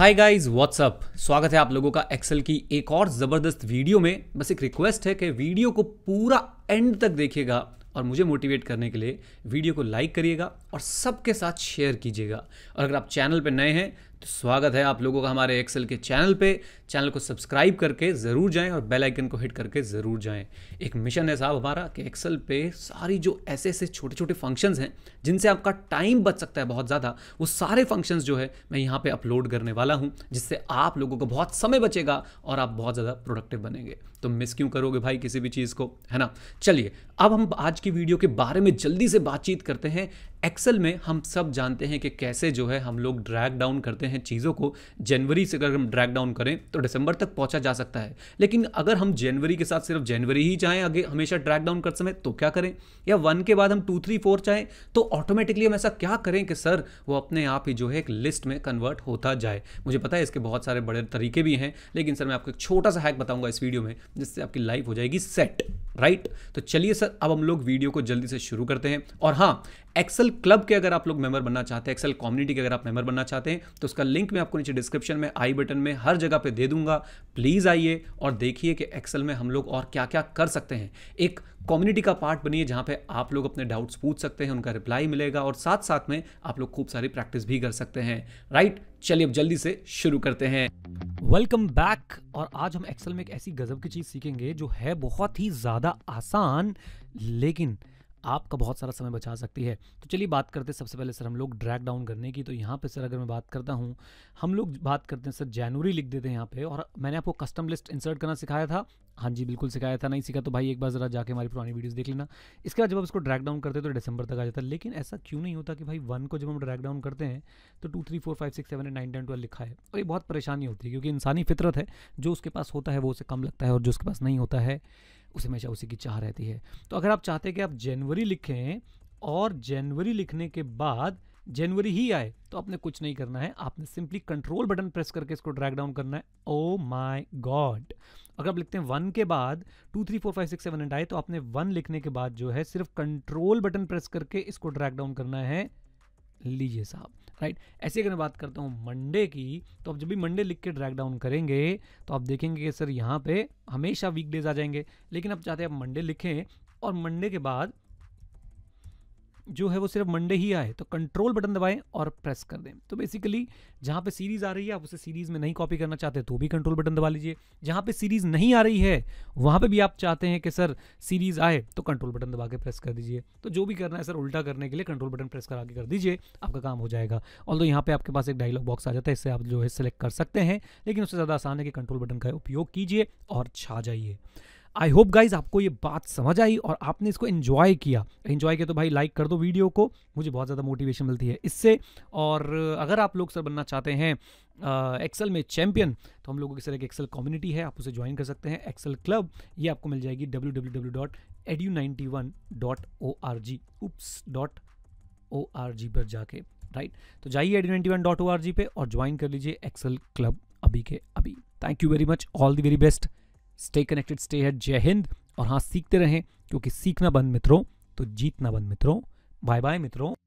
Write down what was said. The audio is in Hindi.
हाय गाइस व्हाट्सअप स्वागत है आप लोगों का एक्सेल की एक और ज़बरदस्त वीडियो में बस एक रिक्वेस्ट है कि वीडियो को पूरा एंड तक देखिएगा और मुझे मोटिवेट करने के लिए वीडियो को लाइक करिएगा और सबके साथ शेयर कीजिएगा और अगर आप चैनल पर नए हैं तो स्वागत है आप लोगों का हमारे एक्सेल के चैनल पे चैनल को सब्सक्राइब करके ज़रूर जाएं और बेल आइकन को हिट करके ज़रूर जाएं एक मिशन है साहब हमारा कि एक्सेल पे सारी जो ऐसे ऐसे छोटे छोटे फंक्शंस हैं जिनसे आपका टाइम बच सकता है बहुत ज़्यादा वो सारे फंक्शंस जो है मैं यहाँ पे अपलोड करने वाला हूँ जिससे आप लोगों का बहुत समय बचेगा और आप बहुत ज़्यादा प्रोडक्टिव बनेंगे तो मिस क्यों करोगे भाई किसी भी चीज़ को है ना चलिए अब हम आज की वीडियो के बारे में जल्दी से बातचीत करते हैं एक्सेल में हम सब जानते हैं कि कैसे जो है हम लोग ड्रैग डाउन करते हैं चीज़ों को जनवरी से अगर हम ड्रैग डाउन करें तो दिसंबर तक पहुंचा जा सकता है लेकिन अगर हम जनवरी के साथ सिर्फ जनवरी ही चाहें आगे हमेशा ड्रैग डाउन कर समय तो क्या करें या वन के बाद हम टू थ्री फोर चाहें तो ऑटोमेटिकली हम ऐसा क्या करें कि सर वो अपने आप ही जो है एक लिस्ट में कन्वर्ट होता जाए मुझे पता है इसके बहुत सारे बड़े तरीके भी हैं लेकिन सर मैं आपको एक छोटा सा हैक बताऊंगा इस वीडियो में जिससे आपकी लाइफ हो जाएगी सेट राइट तो चलिए सर अब हम लोग वीडियो को जल्दी से शुरू करते हैं और हाँ एक्सेल क्लब के अगर आप लोग मेंबर बनना चाहते हैं एक्सेल कम्युनिटी के अगर आप मेंबर बनना चाहते हैं तो उसका लिंक मैं आपको नीचे डिस्क्रिप्शन में आई बटन में हर जगह पे दे दूंगा प्लीज़ आइए और देखिए कि एक्सेल में हम लोग और क्या क्या कर सकते हैं एक कम्युनिटी का पार्ट बनिए जहाँ पे आप लोग अपने डाउट्स पूछ सकते हैं उनका रिप्लाई मिलेगा और साथ साथ में आप लोग खूब सारी प्रैक्टिस भी कर सकते हैं राइट चलिए अब जल्दी से शुरू करते हैं वेलकम बैक और आज हम एक्सेल में एक ऐसी गजब की चीज़ सीखेंगे जो है बहुत ही ज़्यादा आसान लेकिन आपका बहुत सारा समय बचा सकती है तो चलिए बात करते हैं सबसे पहले सर हम लोग ड्रैग डाउन करने की तो यहाँ पे सर अगर मैं बात करता हूँ हम लोग बात करते हैं सर जनवरी लिख देते हैं यहाँ पे और मैंने आपको कस्टम लिस्ट इंसर्ट करना सिखाया था हाँ जी बिल्कुल सिखाया था नहीं सीखा तो भाई एक बार ज़रा जाके हमारी पुरानी वीडियोज़ देख लेना इसके बाद जब आप इसको ड्रैक डाउन करते तो डिसंबर तक आ जाता है लेकिन ऐसा क्यों नहीं होता कि भाई वन को जब हम ड्रैक डाउन करते हैं तो two three four five six seven eight nine ten twelve लिखा है और ये बहुत परेशानी होती है क्योंकि इंसानी फितरत है जो उसके पास होता है वो उसे कम लगता है और जो उसके पास नहीं होता है उसे हमेशा उसी की चाह रहती है तो अगर आप चाहते हैं कि आप जनवरी लिखें और जनवरी लिखने के बाद जनवरी ही आए तो आपने कुछ नहीं करना है आपने सिंपली कंट्रोल बटन प्रेस करके इसको ड्रैग डाउन करना है ओ माई गॉड अगर आप लिखते हैं वन के बाद two three four five six seven end आए तो आपने वन लिखने के बाद जो है सिर्फ कंट्रोल बटन प्रेस करके इसको ड्रैग डाउन करना है लीजिए साहब राइट ऐसे अगर मैं बात करता हूँ मंडे की तो आप जब भी मंडे लिख के ड्रैग डाउन करेंगे तो आप देखेंगे कि सर यहाँ पे हमेशा वीकडेज आ जाएंगे लेकिन आप चाहते हैं आप मंडे लिखें और मंडे के बाद जो है वो सिर्फ मंडे ही आए तो कंट्रोल बटन दबाएं और प्रेस कर दें तो बेसिकली जहाँ पे सीरीज़ आ रही है आप उसे सीरीज़ में नहीं कॉपी करना चाहते तो भी कंट्रोल बटन दबा लीजिए जहाँ पे सीरीज़ नहीं आ रही है वहाँ पे भी आप चाहते हैं कि सर सीरीज़ आए तो कंट्रोल बटन दबा के प्रेस कर दीजिए तो जो भी करना है सर उल्टा करने के लिए कंट्रोल बटन प्रेस करा के कर दीजिए आपका काम हो जाएगा और तो यहाँ पर आपके पास एक डायलॉग बॉक्स आ जाता है इससे आप जो है सेलेक्ट कर सकते हैं लेकिन उससे ज़्यादा आसान है कि कंट्रोल बटन का उपयोग कीजिए और छा जाइए आई होप गाइज आपको ये बात समझ आई और आपने इसको इन्जॉय किया इन्जॉय किया तो भाई लाइक कर दो वीडियो को मुझे बहुत ज़्यादा मोटिवेशन मिलती है इससे और अगर आप लोग सर बनना चाहते हैं एक्सेल में चैम्पियन तो हम लोगों की सर एक एक्सेल कम्युनिटी है आप उसे ज्वाइन कर सकते हैं एक्सेल क्लब ये आपको मिल जाएगी W W W dot edu ninety one dot O R G oops dot O R G पर जाके राइट तो जाइए edu ninety one dot O R G पे और ज्वाइन कर लीजिए एक्सेल क्लब अभी के अभी thank you very much all the very best stay connected stay है जय हिंद और हाँ सीखते रहें क्योंकि सीखना बंद मित्रों तो जीतना बंद मित्रों बाय बाय मित्रों